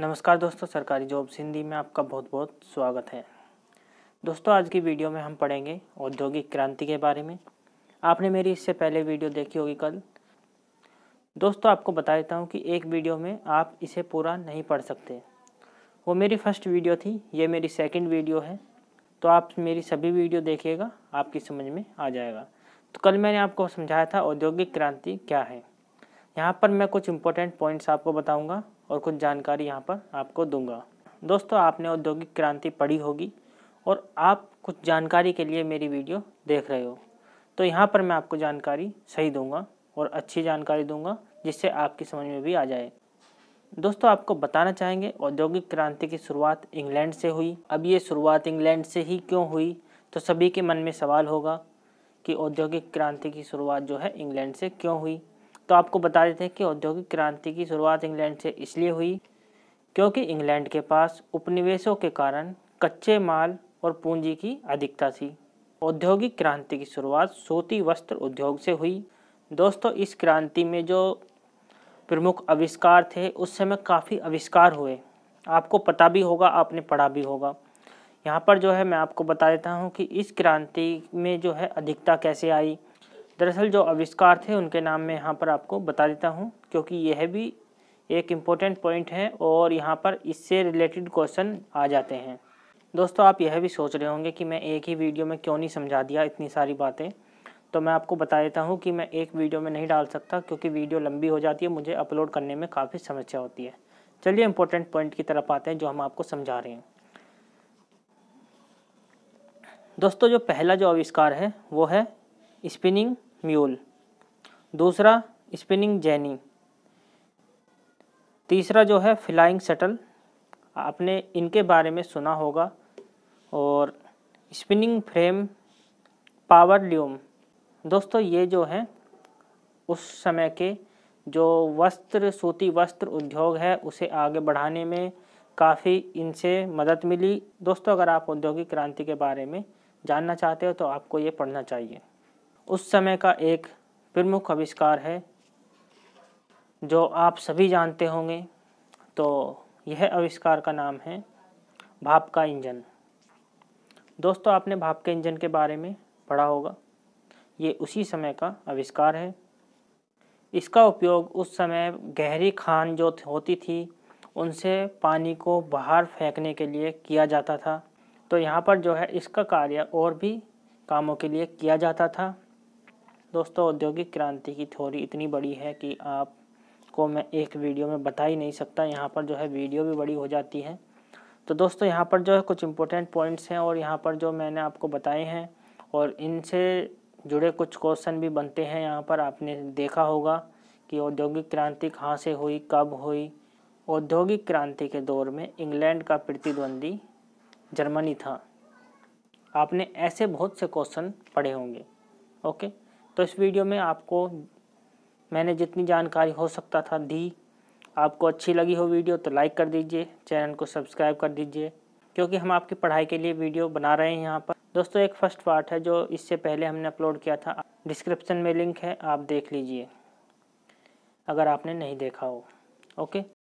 नमस्कार दोस्तों सरकारी जॉब्स हिंदी में आपका बहुत बहुत स्वागत है दोस्तों आज की वीडियो में हम पढ़ेंगे औद्योगिक क्रांति के बारे में आपने मेरी इससे पहले वीडियो देखी होगी कल दोस्तों आपको बता देता हूँ कि एक वीडियो में आप इसे पूरा नहीं पढ़ सकते वो मेरी फ़र्स्ट वीडियो थी ये मेरी सेकेंड वीडियो है तो आप मेरी सभी वीडियो देखिएगा आपकी समझ में आ जाएगा तो कल मैंने आपको समझाया था औद्योगिक क्रांति क्या है यहाँ पर मैं कुछ इम्पोर्टेंट पॉइंट्स आपको बताऊँगा और कुछ जानकारी यहाँ पर आपको दूंगा दोस्तों आपने औद्योगिक क्रांति पढ़ी होगी और आप कुछ जानकारी के लिए मेरी वीडियो देख रहे हो तो यहाँ पर मैं आपको जानकारी सही दूंगा और अच्छी जानकारी दूंगा जिससे आपकी समझ में भी आ जाए दोस्तों आपको बताना चाहेंगे औद्योगिक क्रांति की शुरुआत इंग्लैंड से हुई अब ये शुरुआत इंग्लैंड से ही क्यों हुई तो सभी के मन में सवाल होगा कि औद्योगिक क्रांति की शुरुआत जो है इंग्लैंड से क्यों हुई तो आपको बता देते हैं कि औद्योगिक क्रांति की शुरुआत इंग्लैंड से इसलिए हुई क्योंकि इंग्लैंड के पास उपनिवेशों के कारण कच्चे माल और पूंजी की अधिकता थी औद्योगिक क्रांति की शुरुआत सोती वस्त्र उद्योग से हुई दोस्तों इस क्रांति में जो प्रमुख आविष्कार थे उस समय काफ़ी आविष्कार हुए आपको पता भी होगा आपने पढ़ा भी होगा यहाँ पर जो है मैं आपको बता देता हूँ कि इस क्रांति में जो है अधिकता कैसे आई दरअसल जो आविष्कार थे उनके नाम मैं यहाँ पर आपको बता देता हूँ क्योंकि यह भी एक इम्पोर्टेंट पॉइंट है और यहाँ पर इससे रिलेटेड क्वेश्चन आ जाते हैं दोस्तों आप यह भी सोच रहे होंगे कि मैं एक ही वीडियो में क्यों नहीं समझा दिया इतनी सारी बातें तो मैं आपको बता देता हूँ कि मैं एक वीडियो में नहीं डाल सकता क्योंकि वीडियो लंबी हो जाती है मुझे अपलोड करने में काफ़ी समस्या होती है चलिए इम्पोर्टेंट पॉइंट की तरफ आते हैं जो हम आपको समझा रहे हैं दोस्तों जो पहला जो आविष्कार है वो है स्पिनिंग म्यूल दूसरा स्पिनिंग जैनी तीसरा जो है फ्लाइंग शटल आपने इनके बारे में सुना होगा और स्पिनिंग फ्रेम पावर ल्यूम दोस्तों ये जो है उस समय के जो वस्त्र सूती वस्त्र उद्योग है उसे आगे बढ़ाने में काफ़ी इनसे मदद मिली दोस्तों अगर आप औद्योगिक क्रांति के बारे में जानना चाहते हो तो आपको ये पढ़ना चाहिए उस समय का एक प्रमुख आविष्कार है जो आप सभी जानते होंगे तो यह आविष्कार का नाम है भाप का इंजन दोस्तों आपने भाप के इंजन के बारे में पढ़ा होगा ये उसी समय का आविष्कार है इसका उपयोग उस समय गहरी खान जो होती थी उनसे पानी को बाहर फेंकने के लिए किया जाता था तो यहाँ पर जो है इसका कार्य और भी कामों के लिए किया जाता था दोस्तों औद्योगिक क्रांति की थ्योरी इतनी बड़ी है कि आप को मैं एक वीडियो में बता ही नहीं सकता यहाँ पर जो है वीडियो भी बड़ी हो जाती है तो दोस्तों यहाँ पर जो है कुछ इम्पोर्टेंट पॉइंट्स हैं और यहाँ पर जो मैंने आपको बताए हैं और इनसे जुड़े कुछ क्वेश्चन भी बनते हैं यहाँ पर आपने देखा होगा कि औद्योगिक क्रांति कहाँ से हुई कब हुई औद्योगिक क्रांति के दौर में इंग्लैंड का प्रतिद्वंदी जर्मनी था आपने ऐसे बहुत से क्वेश्चन पढ़े होंगे ओके तो इस वीडियो में आपको मैंने जितनी जानकारी हो सकता था दी आपको अच्छी लगी हो वीडियो तो लाइक कर दीजिए चैनल को सब्सक्राइब कर दीजिए क्योंकि हम आपकी पढ़ाई के लिए वीडियो बना रहे हैं यहाँ पर दोस्तों एक फ़र्स्ट पार्ट है जो इससे पहले हमने अपलोड किया था डिस्क्रिप्शन में लिंक है आप देख लीजिए अगर आपने नहीं देखा हो ओके